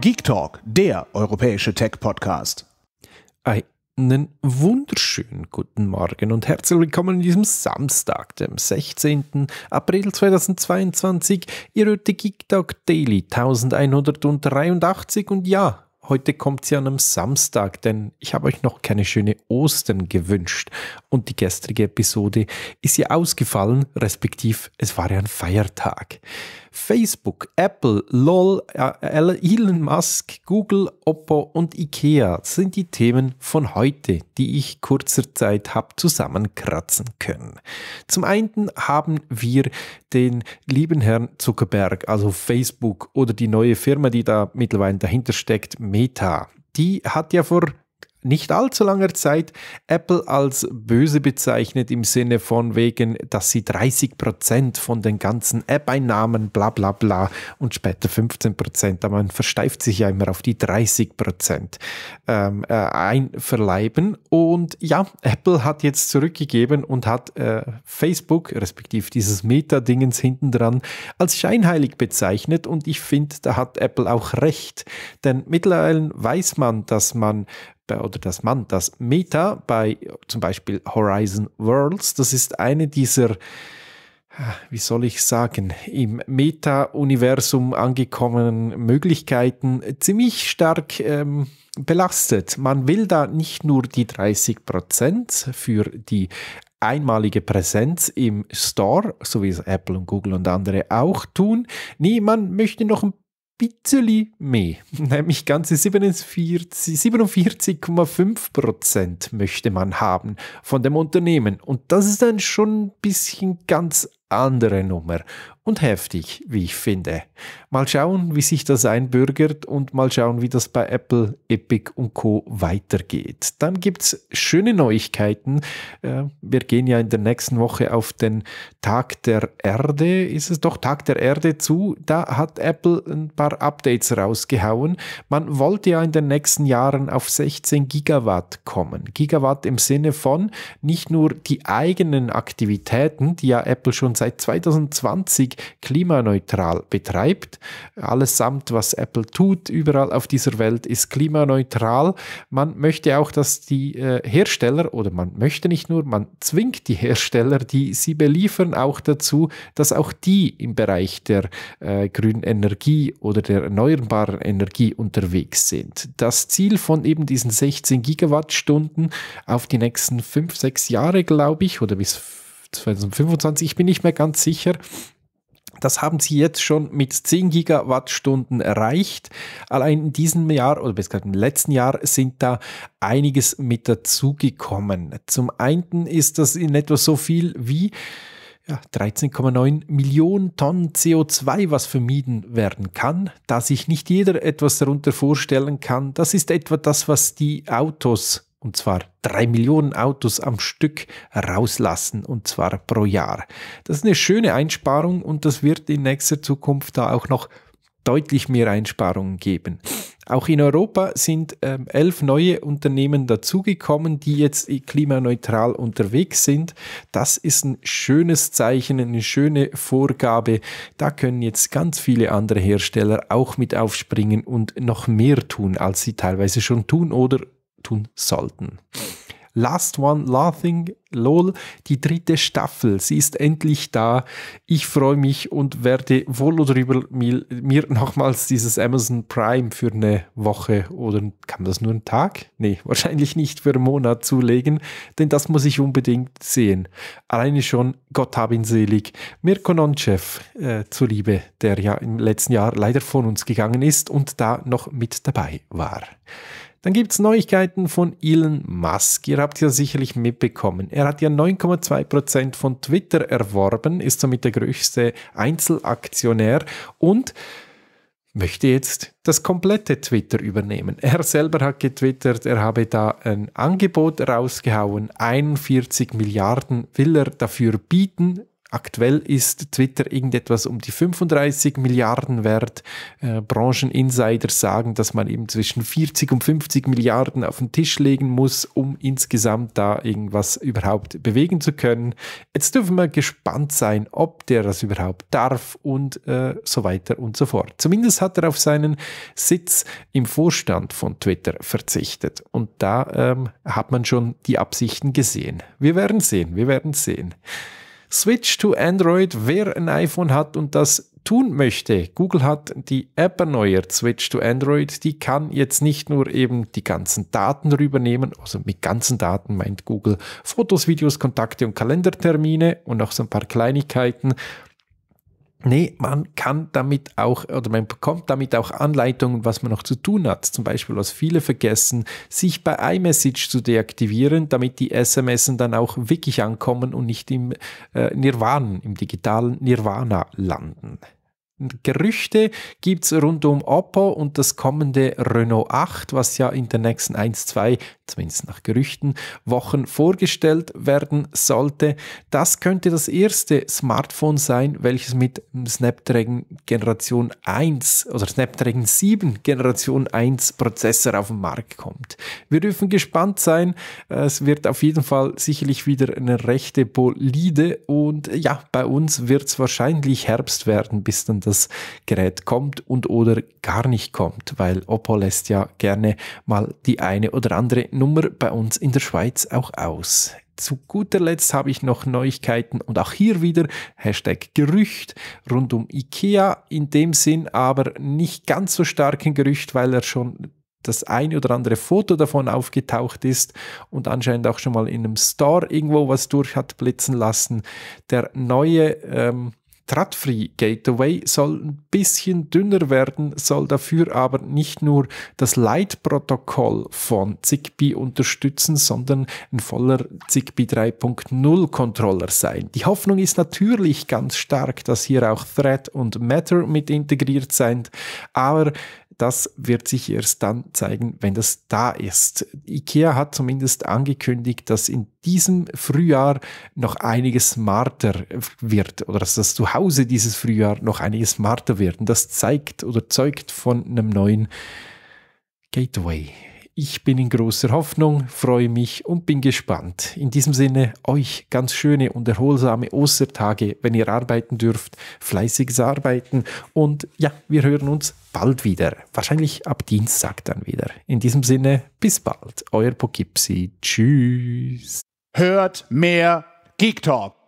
Geek Talk, der europäische Tech-Podcast. Einen wunderschönen guten Morgen und herzlich willkommen in diesem Samstag, dem 16. April 2022, Ihr hört die Geek Talk Daily 1183 und ja, heute kommt sie an einem Samstag, denn ich habe euch noch keine schöne Ostern gewünscht. Und die gestrige Episode ist ja ausgefallen, respektiv es war ja ein Feiertag. Facebook, Apple, LOL, äh, Elon Musk, Google, Oppo und IKEA sind die Themen von heute, die ich kurzer Zeit habe zusammenkratzen können. Zum einen haben wir den lieben Herrn Zuckerberg, also Facebook oder die neue Firma, die da mittlerweile dahinter steckt, Meta. Die hat ja vor nicht allzu langer Zeit Apple als böse bezeichnet im Sinne von wegen, dass sie 30% von den ganzen App-Einnahmen bla bla bla und später 15%, aber man versteift sich ja immer auf die 30% ähm, äh, einverleiben. Und ja, Apple hat jetzt zurückgegeben und hat äh, Facebook, respektive dieses Meta-Dingens hinten dran, als scheinheilig bezeichnet und ich finde, da hat Apple auch recht. Denn mittlerweile weiß man, dass man oder das man das Meta bei zum Beispiel Horizon Worlds, das ist eine dieser ah, wie soll ich sagen, im Meta-Universum angekommenen Möglichkeiten ziemlich stark ähm, belastet. Man will da nicht nur die 30 für die einmalige Präsenz im Store, so wie es Apple und Google und andere auch tun. Nee, man möchte noch ein bisschen mehr, nämlich ganze 47,5 Prozent möchte man haben von dem Unternehmen. Und das ist dann schon ein bisschen ganz andere Nummer und heftig, wie ich finde. Mal schauen, wie sich das einbürgert und mal schauen, wie das bei Apple, Epic und Co weitergeht. Dann gibt's schöne Neuigkeiten. Äh, wir gehen ja in der nächsten Woche auf den Tag der Erde, ist es doch Tag der Erde zu. Da hat Apple ein paar Updates rausgehauen. Man wollte ja in den nächsten Jahren auf 16 Gigawatt kommen. Gigawatt im Sinne von nicht nur die eigenen Aktivitäten, die ja Apple schon seit 2020 klimaneutral betreibt. Allesamt, was Apple tut, überall auf dieser Welt, ist klimaneutral. Man möchte auch, dass die äh, Hersteller, oder man möchte nicht nur, man zwingt die Hersteller, die sie beliefern, auch dazu, dass auch die im Bereich der äh, grünen Energie oder der erneuerbaren Energie unterwegs sind. Das Ziel von eben diesen 16 Gigawattstunden auf die nächsten 5, 6 Jahre, glaube ich, oder bis 2025, ich bin nicht mehr ganz sicher, das haben sie jetzt schon mit 10 Gigawattstunden erreicht. Allein in diesem Jahr oder besser gesagt im letzten Jahr sind da einiges mit dazugekommen. Zum einen ist das in etwa so viel wie ja, 13,9 Millionen Tonnen CO2, was vermieden werden kann, da sich nicht jeder etwas darunter vorstellen kann. Das ist etwa das, was die Autos und zwar drei Millionen Autos am Stück rauslassen und zwar pro Jahr. Das ist eine schöne Einsparung und das wird in nächster Zukunft da auch noch deutlich mehr Einsparungen geben. Auch in Europa sind ähm, elf neue Unternehmen dazugekommen, die jetzt klimaneutral unterwegs sind. Das ist ein schönes Zeichen, eine schöne Vorgabe. Da können jetzt ganz viele andere Hersteller auch mit aufspringen und noch mehr tun, als sie teilweise schon tun oder tun sollten. Last One Laughing, LOL, die dritte Staffel. Sie ist endlich da. Ich freue mich und werde wohl oder übel mir nochmals dieses Amazon Prime für eine Woche oder kann man das nur einen Tag? Nee, wahrscheinlich nicht für einen Monat zulegen, denn das muss ich unbedingt sehen. Alleine schon, Gott hab ihn selig, Mirko Nonchev äh, zuliebe, der ja im letzten Jahr leider von uns gegangen ist und da noch mit dabei war. Dann gibt es Neuigkeiten von Elon Musk. Ihr habt ja sicherlich mitbekommen. Er hat ja 9,2% von Twitter erworben, ist somit der größte Einzelaktionär und möchte jetzt das komplette Twitter übernehmen. Er selber hat getwittert, er habe da ein Angebot rausgehauen, 41 Milliarden will er dafür bieten. Aktuell ist Twitter irgendetwas um die 35 Milliarden wert. Äh, Brancheninsider sagen, dass man eben zwischen 40 und 50 Milliarden auf den Tisch legen muss, um insgesamt da irgendwas überhaupt bewegen zu können. Jetzt dürfen wir gespannt sein, ob der das überhaupt darf und äh, so weiter und so fort. Zumindest hat er auf seinen Sitz im Vorstand von Twitter verzichtet. Und da ähm, hat man schon die Absichten gesehen. Wir werden sehen, wir werden sehen. Switch to Android, wer ein iPhone hat und das tun möchte. Google hat die App erneuert, Switch to Android. Die kann jetzt nicht nur eben die ganzen Daten rübernehmen, also mit ganzen Daten meint Google Fotos, Videos, Kontakte und Kalendertermine und auch so ein paar Kleinigkeiten, Nee, man kann damit auch oder man bekommt damit auch Anleitungen, was man noch zu tun hat. Zum Beispiel, was viele vergessen, sich bei iMessage zu deaktivieren, damit die SMS dann auch wirklich ankommen und nicht im äh, Nirwan, im digitalen Nirvana landen. Gerüchte gibt es rund um Oppo und das kommende Renault 8, was ja in den nächsten 1, 2, zumindest nach Gerüchten, Wochen vorgestellt werden sollte. Das könnte das erste Smartphone sein, welches mit Snapdragon Generation 1 oder Snapdragon 7 Generation 1 Prozessor auf den Markt kommt. Wir dürfen gespannt sein. Es wird auf jeden Fall sicherlich wieder eine rechte Bolide und ja, bei uns wird es wahrscheinlich Herbst werden, bis dann das Gerät kommt und oder gar nicht kommt, weil Oppo lässt ja gerne mal die eine oder andere Nummer bei uns in der Schweiz auch aus. Zu guter Letzt habe ich noch Neuigkeiten und auch hier wieder Hashtag Gerücht rund um IKEA, in dem Sinn aber nicht ganz so starken Gerücht, weil er schon das eine oder andere Foto davon aufgetaucht ist und anscheinend auch schon mal in einem Store irgendwo was durch hat blitzen lassen. Der neue ähm, Tradfree Gateway soll ein bisschen dünner werden, soll dafür aber nicht nur das Light-Protokoll von Zigbee unterstützen, sondern ein voller Zigbee 3.0 Controller sein. Die Hoffnung ist natürlich ganz stark, dass hier auch Thread und Matter mit integriert sind, aber das wird sich erst dann zeigen, wenn das da ist. IKEA hat zumindest angekündigt, dass in diesem Frühjahr noch einiges smarter wird oder dass das Zuhause dieses Frühjahr noch einiges smarter wird. Und das zeigt oder zeugt von einem neuen Gateway. Ich bin in großer Hoffnung, freue mich und bin gespannt. In diesem Sinne euch ganz schöne und erholsame Ostertage, wenn ihr arbeiten dürft, fleißiges Arbeiten und ja, wir hören uns bald wieder. Wahrscheinlich ab Dienstag dann wieder. In diesem Sinne, bis bald. Euer Poughkeepsie. Tschüss. Hört mehr Geek Talk.